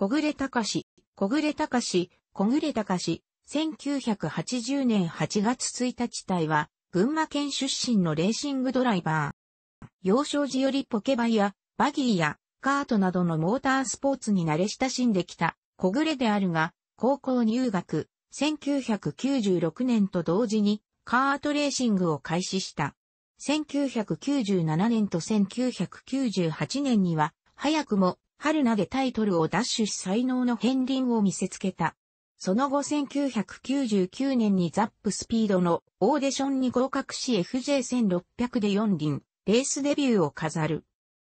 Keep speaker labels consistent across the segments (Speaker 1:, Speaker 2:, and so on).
Speaker 1: 小暮隆、小暮隆、小暮隆、1980年8月1日隊は、群馬県出身のレーシングドライバー。幼少時よりポケバイや、バギーや、カートなどのモータースポーツに慣れ親しんできた、小暮であるが、高校入学、1996年と同時に、カートレーシングを開始した。1997年と1998年には、早くも春名でタイトルを奪取し才能の片鱗を見せつけた。その後1999年にザップスピードのオーディションに合格し FJ1600 で4輪、レースデビューを飾る。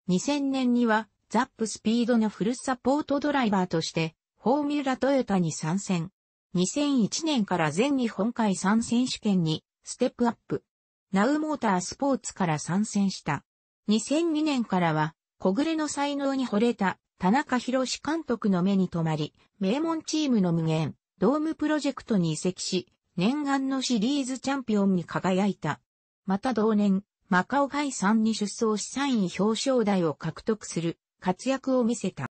Speaker 1: 2000年にはザップスピードのフルサポートドライバーとしてフォーミュラトヨタに参戦。2001年から全日本海参選手権にステップアップ。ナウモータースポーツから参戦した。2002年からは小暮の才能に惚れた田中博監督の目に留まり、名門チームの無限、ドームプロジェクトに移籍し、念願のシリーズチャンピオンに輝いた。また同年、マカオ海イ3に出走し3位表彰台を獲得する活躍を見せた。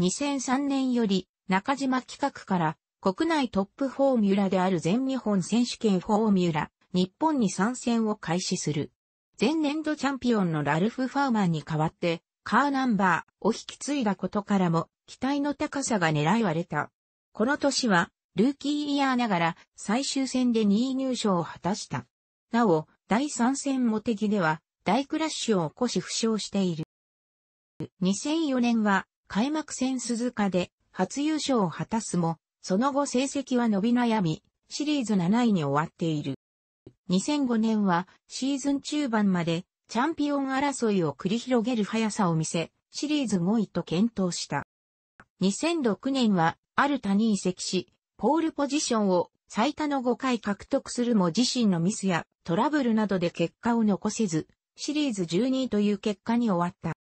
Speaker 1: 2003年より中島企画から国内トップフォーミュラである全日本選手権フォーミュラ日本に参戦を開始する。前年度チャンピオンのラルフ・ファーマンに代わって、カーナンバーを引き継いだことからも、期待の高さが狙われた。この年は、ルーキーイヤーながら最終戦で2位入賞を果たした。なお、第3戦モテギでは大クラッシュを起こし負傷している。2004年は開幕戦鈴鹿で初優勝を果たすも、その後成績は伸び悩み、シリーズ7位に終わっている。2005年はシーズン中盤までチャンピオン争いを繰り広げる速さを見せ、シリーズ5位と検討した。2006年はアルタに移籍し、ポールポジションを最多の5回獲得するも自身のミスやトラブルなどで結果を残せず、シリーズ12位という結果に終わった。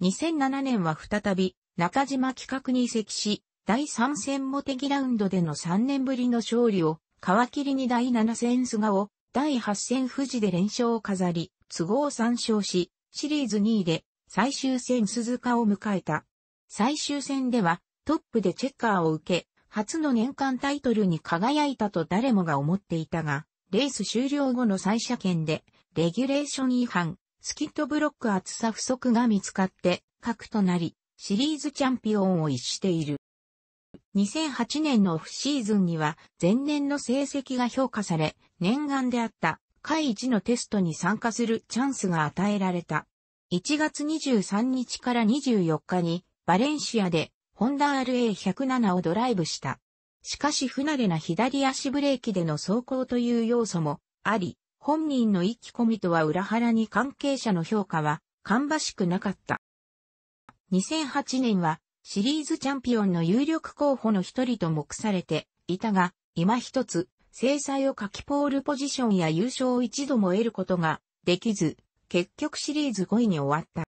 Speaker 1: 2007年は再び中島企画に移籍し、第3戦モテギラウンドでの3年ぶりの勝利を川切に第7戦菅を、第8戦富士で連勝を飾り、都合3勝し、シリーズ2位で最終戦鈴鹿を迎えた。最終戦ではトップでチェッカーを受け、初の年間タイトルに輝いたと誰もが思っていたが、レース終了後の再車検で、レギュレーション違反、スキットブロック厚さ不足が見つかって、核となり、シリーズチャンピオンを逸している。2008年のオフシーズンには前年の成績が評価され、念願であった会一のテストに参加するチャンスが与えられた。1月23日から24日にバレンシアでホンダ RA107 をドライブした。しかし不慣れな左足ブレーキでの走行という要素もあり、本人の意気込みとは裏腹に関係者の評価は芳しくなかった。2008年はシリーズチャンピオンの有力候補の一人と目されていたが、今一つ、制裁を書きポールポジションや優勝を一度も得ることができず、結局シリーズ5位に終わっ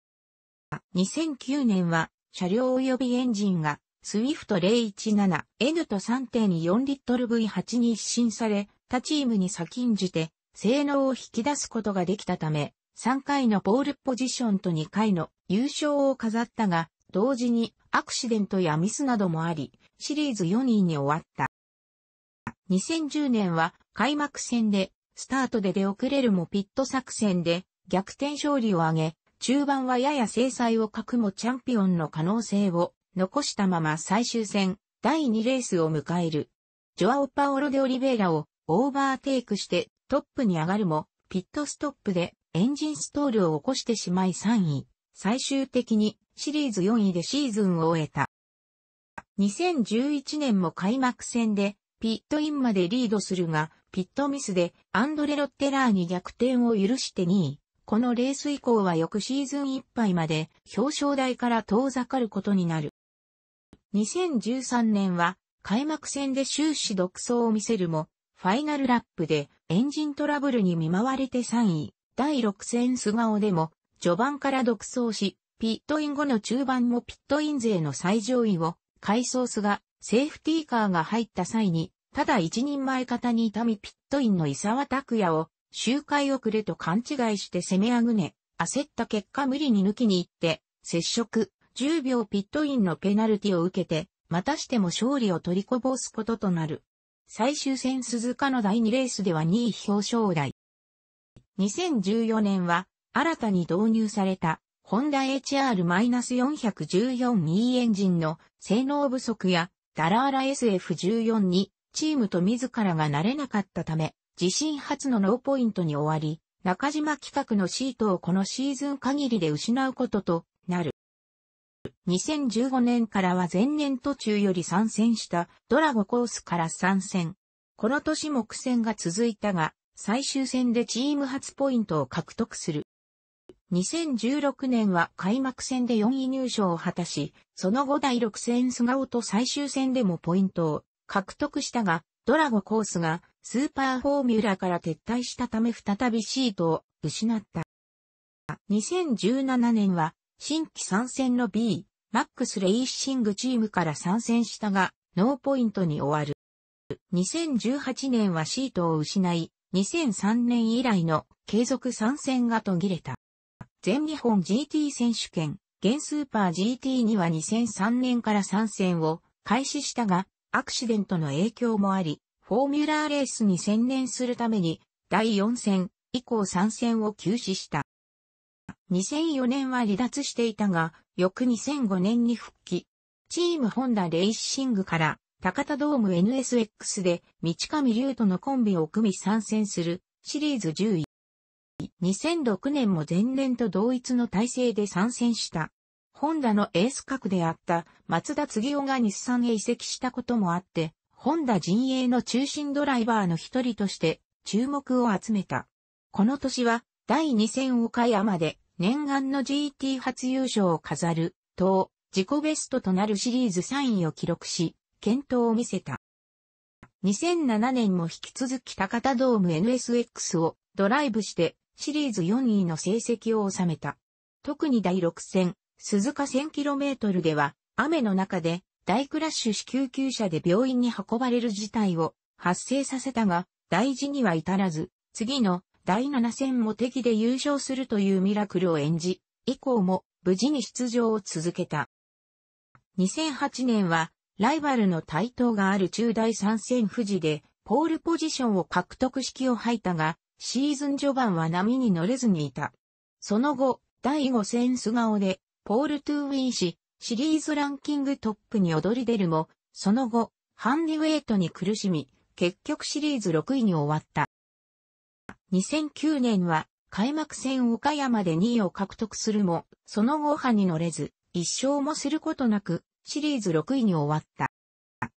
Speaker 1: た。2009年は、車両及びエンジンが、スウィフト 017N と3.4リットル V8 に一新され、他チームに先んじて、性能を引き出すことができたため、3回のポールポジションと2回の優勝を飾ったが、同時にアクシデントやミスなどもあり、シリーズ4位に終わった。2010年は開幕戦でスタートで出遅れるもピット作戦で逆転勝利を挙げ、中盤はやや制裁を欠くもチャンピオンの可能性を残したまま最終戦第2レースを迎える。ジョアオ・パオロ・デ・オリベイラをオーバーテイクしてトップに上がるもピットストップでエンジンストールを起こしてしまい3位。最終的にシリーズ4位でシーズンを終えた。2011年も開幕戦でピットインまでリードするが、ピットミスでアンドレ・ロッテラーに逆転を許して2位。このレース以降は翌シーズンいっぱいまで表彰台から遠ざかることになる。2013年は開幕戦で終始独走を見せるも、ファイナルラップでエンジントラブルに見舞われて3位。第6戦素顔でも序盤から独走し、ピットイン後の中盤もピットイン勢の最上位を回ーすが、セーフティーカーが入った際に、ただ一人前方に痛みピットインの伊沢拓也を周回遅れと勘違いして攻めあぐね、焦った結果無理に抜きに行って、接触、10秒ピットインのペナルティを受けて、またしても勝利を取りこぼすこととなる。最終戦鈴鹿の第2レースでは2位表彰台。2014年は新たに導入されたホンダ HR-414E エンジンの性能不足やダラーラ SF14 にチームと自らが慣れなかったため、自身初のノーポイントに終わり、中島企画のシートをこのシーズン限りで失うこととなる。2015年からは前年途中より参戦したドラゴコースから参戦。この年も苦戦が続いたが、最終戦でチーム初ポイントを獲得する。2016年は開幕戦で4位入賞を果たし、その後第6戦菅生と最終戦でもポイントを獲得したが、ドラゴコースがスーパーフォーミュラから撤退したため再びシートを失った。2017年は新規参戦の B、マックスレイシングチームから参戦したが、ノーポイントに終わる。2018年はシートを失い、2003年以来の継続参戦が途切れた。全日本 GT 選手権、現スーパー GT には2003年から参戦を開始したが、アクシデントの影響もあり、フォーミュラーレースに専念するために、第4戦以降参戦を休止した。2004年は離脱していたが、翌2005年に復帰。チームホンダレイシングから、高田ドーム NSX で、道上龍とのコンビを組み参戦する、シリーズ11 2006年も前年と同一の体制で参戦した。ホンダのエース格であった松田継夫が日産へ移籍したこともあって、ホンダ陣営の中心ドライバーの一人として注目を集めた。この年は第2戦岡山で念願の GT 初優勝を飾る、と、自己ベストとなるシリーズ3位を記録し、健闘を見せた。2007年も引き続き高田ドーム NSX をドライブしてシリーズ4位の成績を収めた。特に第6戦、鈴鹿 1000km では、雨の中で、大クラッシュし救急車で病院に運ばれる事態を発生させたが、大事には至らず、次の第7戦も敵で優勝するというミラクルを演じ、以降も無事に出場を続けた。2008年は、ライバルの台頭がある中大参戦富士で、ポールポジションを獲得式を吐いたが、シーズン序盤は波に乗れずにいた。その後、第5戦素顔で、ポール・トゥーウィン氏、シリーズランキングトップに躍り出るも、その後、ハンディウェイトに苦しみ、結局シリーズ6位に終わった。2009年は、開幕戦岡山で2位を獲得するも、その後派に乗れず、一勝もすることなく、シリーズ6位に終わった。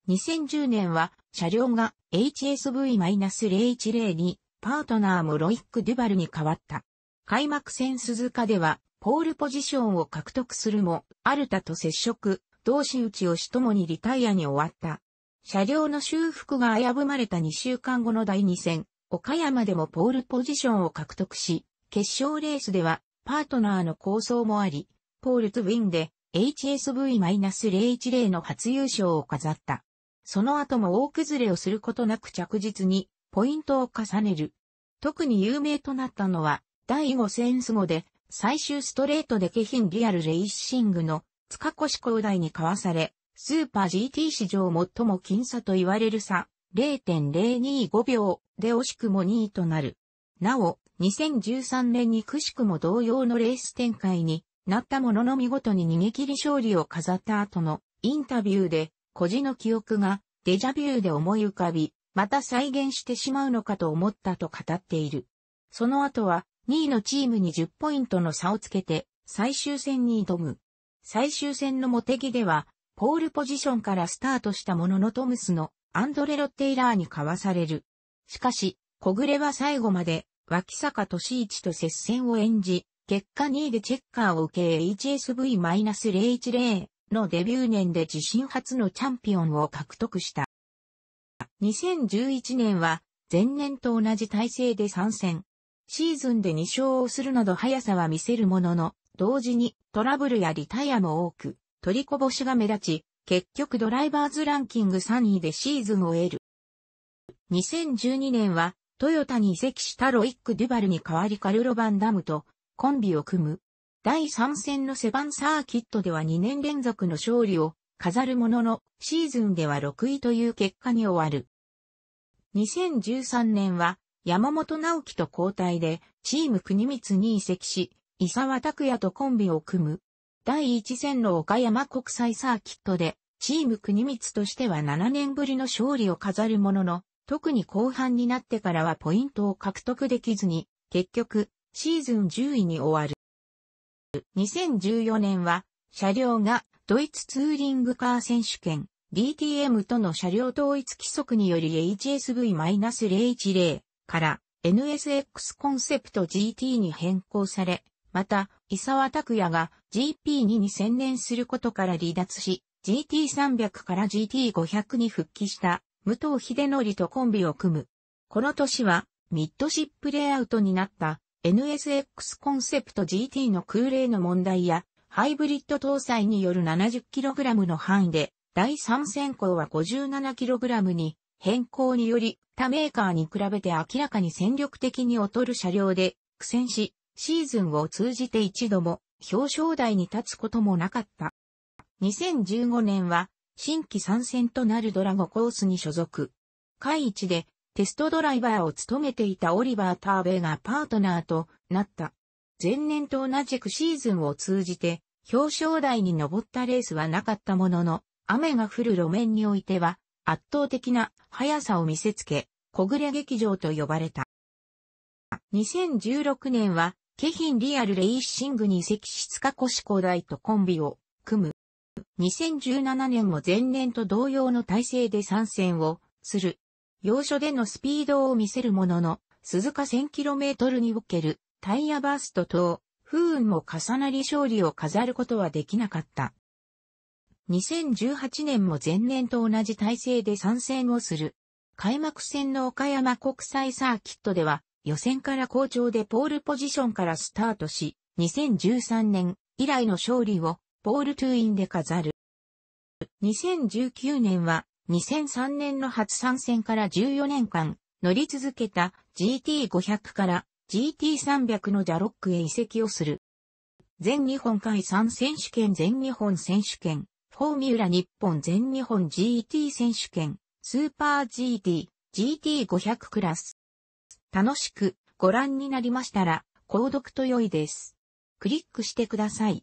Speaker 1: 2010年は、車両が HSV-0102 パートナーもロイック・デュバルに変わった。開幕戦鈴鹿では、ポールポジションを獲得するも、アルタと接触、同士打ちをしともにリタイアに終わった。車両の修復が危ぶまれた2週間後の第2戦、岡山でもポールポジションを獲得し、決勝レースでは、パートナーの構想もあり、ポールツウィンで HSV-010 の初優勝を飾った。その後も大崩れをすることなく着実にポイントを重ねる。特に有名となったのは、第5戦ス後で、最終ストレートで下品リアルレイシングの塚越高台に交わされ、スーパー GT 史上最も僅差と言われる差、0.025秒で惜しくも2位となる。なお、2013年にくしくも同様のレース展開になったものの見事に逃げ切り勝利を飾った後のインタビューで、孤児の記憶がデジャビューで思い浮かび、また再現してしまうのかと思ったと語っている。その後は2位のチームに10ポイントの差をつけて最終戦に挑む。最終戦のモテギでは、ポールポジションからスタートしたもののトムスのアンドレ・ロッテイラーにかわされる。しかし、小暮は最後まで脇坂俊一と接戦を演じ、結果2位でチェッカーを受け HSV-010 のデビュー年で自身初のチャンピオンを獲得した。2011年は前年と同じ体制で参戦。シーズンで2勝をするなど速さは見せるものの、同時にトラブルやリタイアも多く、取りこぼしが目立ち、結局ドライバーズランキング3位でシーズンを得る。2012年はトヨタに移籍したロイック・デュバルに代わりカルロ・バンダムとコンビを組む。第3戦のセバンサーキットでは2年連続の勝利を飾るものの、シーズンでは6位という結果に終わる。2013年は、山本直樹と交代で、チーム国光に移籍し、伊沢拓也とコンビを組む。第一戦の岡山国際サーキットで、チーム国光としては7年ぶりの勝利を飾るものの、特に後半になってからはポイントを獲得できずに、結局、シーズン10位に終わる。2014年は、車両がドイツツーリングカー選手権 DTM との車両統一規則により HSV-010 から NSX コンセプト GT に変更され、また、伊沢拓也が GP2 に専念することから離脱し、GT300 から GT500 に復帰した武藤秀則とコンビを組む。この年はミッドシップレイアウトになった NSX コンセプト GT の空冷の問題やハイブリッド搭載による 70kg の範囲で、第3選考は 57kg に変更により、他メーカーに比べて明らかに戦力的に劣る車両で苦戦し、シーズンを通じて一度も表彰台に立つこともなかった。2015年は新規参戦となるドラゴコースに所属。会一でテストドライバーを務めていたオリバー・ターベイがパートナーとなった。前年と同じくシーズンを通じて表彰台に上ったレースはなかったものの、雨が降る路面においては圧倒的な速さを見せつけ、小暮劇場と呼ばれた。2016年は、ケヒンリアルレイシングに移籍し塚越高大とコンビを組む。2017年も前年と同様の体制で参戦をする。要所でのスピードを見せるものの、鈴鹿 1000km におけるタイヤバースト等、不運も重なり勝利を飾ることはできなかった。2018年も前年と同じ体制で参戦をする。開幕戦の岡山国際サーキットでは、予選から好調でポールポジションからスタートし、2013年以来の勝利をポールトゥーインで飾る。2019年は2003年の初参戦から14年間乗り続けた GT500 から GT300 のジャロックへ移籍をする。全日本海散選手権全日本選手権、フォーミュラ日本全日本 GT 選手権、スーパー GT、GT500 クラス。楽しくご覧になりましたら、購読と良いです。クリックしてください。